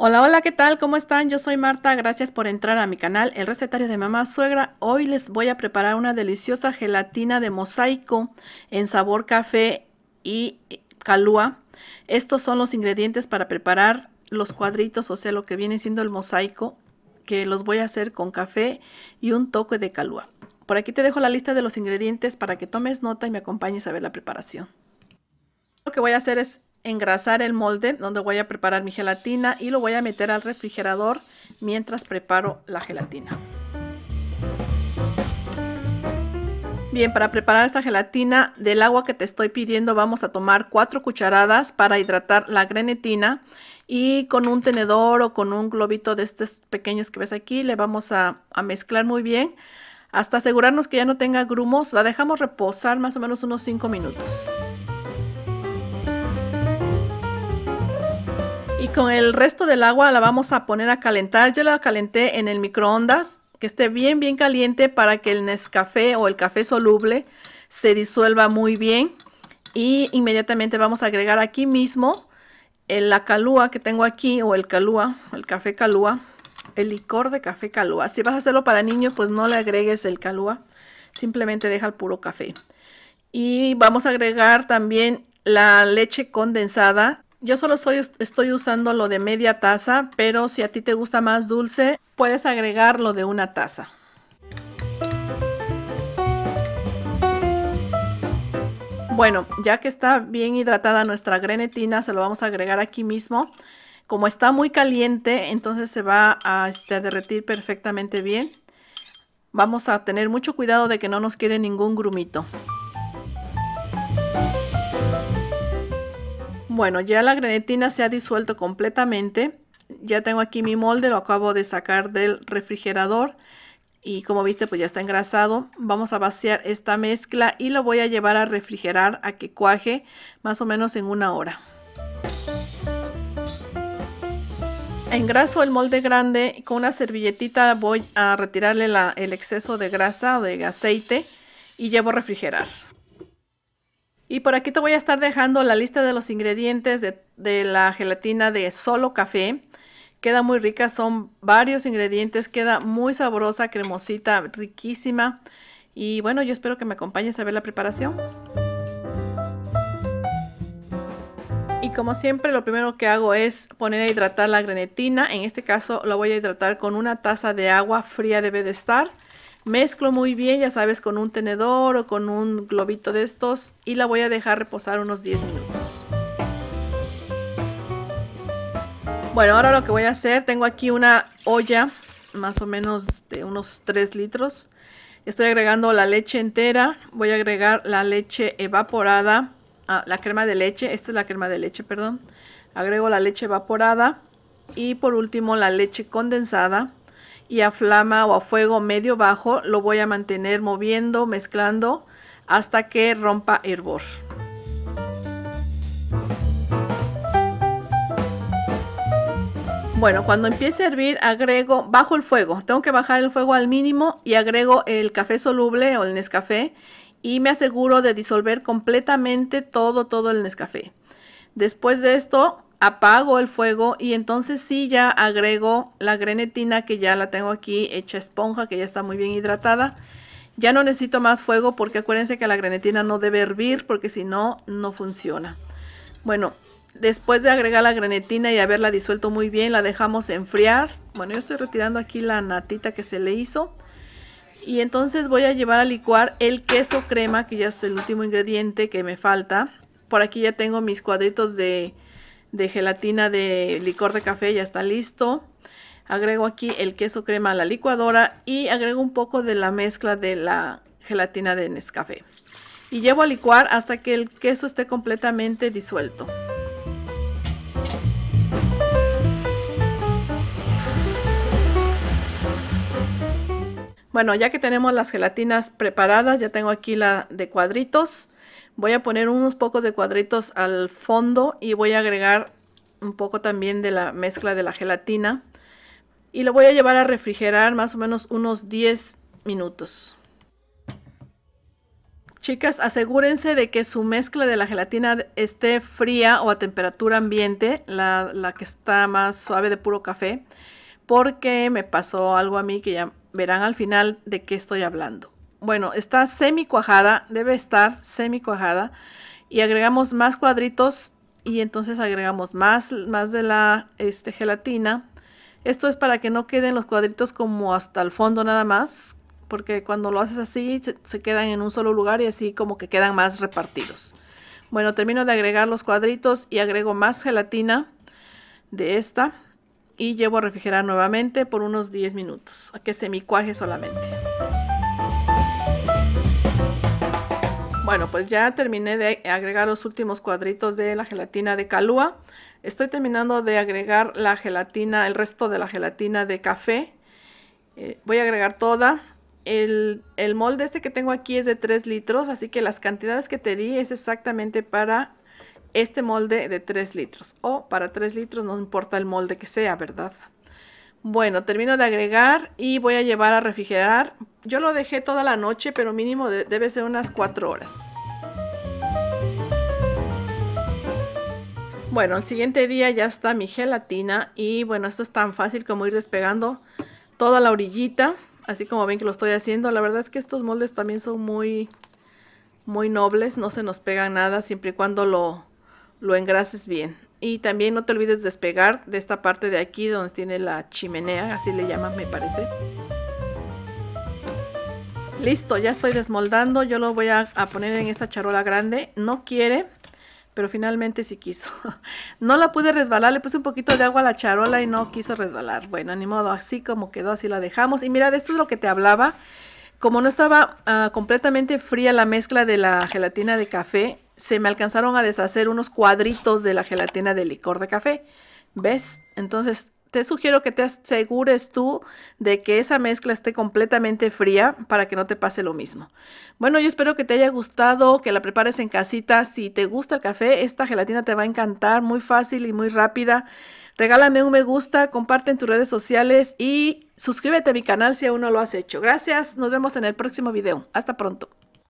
Hola, hola, ¿qué tal? ¿Cómo están? Yo soy Marta, gracias por entrar a mi canal El Recetario de Mamá Suegra. Hoy les voy a preparar una deliciosa gelatina de mosaico en sabor café y calúa. Estos son los ingredientes para preparar los cuadritos, o sea, lo que viene siendo el mosaico, que los voy a hacer con café y un toque de calúa. Por aquí te dejo la lista de los ingredientes para que tomes nota y me acompañes a ver la preparación. Lo que voy a hacer es engrasar el molde donde voy a preparar mi gelatina y lo voy a meter al refrigerador mientras preparo la gelatina. Bien, para preparar esta gelatina, del agua que te estoy pidiendo vamos a tomar 4 cucharadas para hidratar la grenetina y con un tenedor o con un globito de estos pequeños que ves aquí le vamos a, mezclar muy bien hasta asegurarnos que ya no tenga grumos, la dejamos reposar más o menos unos 5 minutos. Y con el resto del agua la vamos a poner a calentar. Yo la calenté en el microondas, que esté bien, bien caliente para que el Nescafé o el café soluble se disuelva muy bien. Y inmediatamente vamos a agregar aquí mismo el, eh, la calúa que tengo aquí, o el calúa, el café calúa, el licor de café calúa. Si vas a hacerlo para niños, pues no le agregues el calúa, simplemente deja el puro café. Y vamos a agregar también la leche condensada yo solo soy, estoy usando lo de media taza, pero si a ti te gusta más dulce, puedes agregar lo de una taza. Bueno, ya que está bien hidratada nuestra grenetina, se lo vamos a agregar aquí mismo. Como está muy caliente, entonces se va a, este, a derretir perfectamente bien. Vamos a tener mucho cuidado de que no nos quede ningún grumito. Bueno, ya la grenetina se ha disuelto completamente. Ya tengo aquí mi molde, lo acabo de sacar del refrigerador. Y como viste, pues ya está engrasado. Vamos a vaciar esta mezcla y lo voy a llevar a refrigerar a que cuaje más o menos en una hora. Engraso el molde grande. Con una servilletita voy a retirarle el exceso de grasa o de aceite y llevo a refrigerar. Y por aquí te voy a estar dejando la lista de los ingredientes de, la gelatina de solo café. Queda muy rica, son varios ingredientes, queda muy sabrosa, cremosita, riquísima. Y bueno, yo espero que me acompañes a ver la preparación. Y como siempre, lo primero que hago es poner a hidratar la grenetina. En este caso, la voy a hidratar con una taza de agua fría debe de estar. Mezclo muy bien, ya sabes, con un tenedor o con un globito de estos y la voy a dejar reposar unos 10 minutos. Bueno, ahora lo que voy a hacer, tengo aquí una olla más o menos de unos 3 litros. Estoy agregando la leche entera, voy a agregar la leche evaporada, ah, la crema de leche, esta es la crema de leche, perdón. Agrego la leche evaporada y por último la leche condensada y a flama o a fuego medio bajo lo voy a mantener moviendo, mezclando hasta que rompa hervor. Bueno, cuando empiece a hervir, agrego, bajo el fuego, tengo que bajar el fuego al mínimo y agrego el café soluble o el Nescafé y me aseguro de disolver completamente todo, todo el Nescafé. Después de esto, apago el fuego y entonces sí ya agrego la grenetina que ya la tengo aquí hecha esponja, que ya está muy bien hidratada. Ya no necesito más fuego porque acuérdense que la grenetina no debe hervir porque si no, no funciona. Bueno, después de agregar la grenetina y haberla disuelto muy bien, la dejamos enfriar. Bueno, yo estoy retirando aquí la natita que se le hizo. Y entonces voy a llevar a licuar el queso crema, que ya es el último ingrediente que me falta. Por aquí ya tengo mis cuadritos de de gelatina de licor de café ya está listo. Agrego aquí el queso crema a la licuadora y agrego un poco de la mezcla de la gelatina de Nescafé. Y llevo a licuar hasta que el queso esté completamente disuelto. Bueno, ya que tenemos las gelatinas preparadas, ya tengo aquí la de cuadritos. Voy a poner unos pocos de cuadritos al fondo y voy a agregar un poco también de la mezcla de la gelatina. Y lo voy a llevar a refrigerar más o menos unos 10 minutos. Chicas, asegúrense de que su mezcla de la gelatina esté fría o a temperatura ambiente, la, la que está más suave de puro café, porque me pasó algo a mí que ya verán al final de qué estoy hablando bueno, está semi cuajada, debe estar semi cuajada y agregamos más cuadritos y entonces agregamos más, más de la este, gelatina. Esto es para que no queden los cuadritos como hasta el fondo nada más, porque cuando lo haces así se, quedan en un solo lugar y así como que quedan más repartidos. Bueno, termino de agregar los cuadritos y agrego más gelatina de esta y llevo a refrigerar nuevamente por unos 10 minutos, a que semi cuaje solamente. Bueno, pues ya terminé de agregar los últimos cuadritos de la gelatina de calúa. Estoy terminando de agregar la gelatina, el resto de la gelatina de café. Eh, voy a agregar toda. El, el, molde este que tengo aquí es de 3 litros, así que las cantidades que te di es exactamente para este molde de 3 litros. O para 3 litros, no importa el molde que sea, ¿verdad? Bueno, termino de agregar y voy a llevar a refrigerar. Yo lo dejé toda la noche, pero mínimo debe ser unas 4 horas. Bueno, el siguiente día ya está mi gelatina y bueno, esto es tan fácil como ir despegando toda la orillita, así como ven que lo estoy haciendo. La verdad es que estos moldes también son muy, muy nobles, no se nos pega nada siempre y cuando lo, lo engrases bien. Y también no te olvides despegar de esta parte de aquí donde tiene la chimenea, así le llaman me parece. Listo, ya estoy desmoldando, yo lo voy a, poner en esta charola grande. No quiere, pero finalmente sí quiso. No la pude resbalar, le puse un poquito de agua a la charola y no quiso resbalar. Bueno, ni modo, así como quedó, así la dejamos. Y mira, de esto es lo que te hablaba. Como no estaba ah, completamente fría la mezcla de la gelatina de café, se me alcanzaron a deshacer unos cuadritos de la gelatina de licor de café. ¿Ves? Entonces te sugiero que te asegures tú de que esa mezcla esté completamente fría para que no te pase lo mismo. Bueno, yo espero que te haya gustado, que la prepares en casita. Si te gusta el café, esta gelatina te va a encantar, muy fácil y muy rápida. Regálame un me gusta, comparte en tus redes sociales y suscríbete a mi canal si aún no lo has hecho. Gracias, nos vemos en el próximo video. Hasta pronto.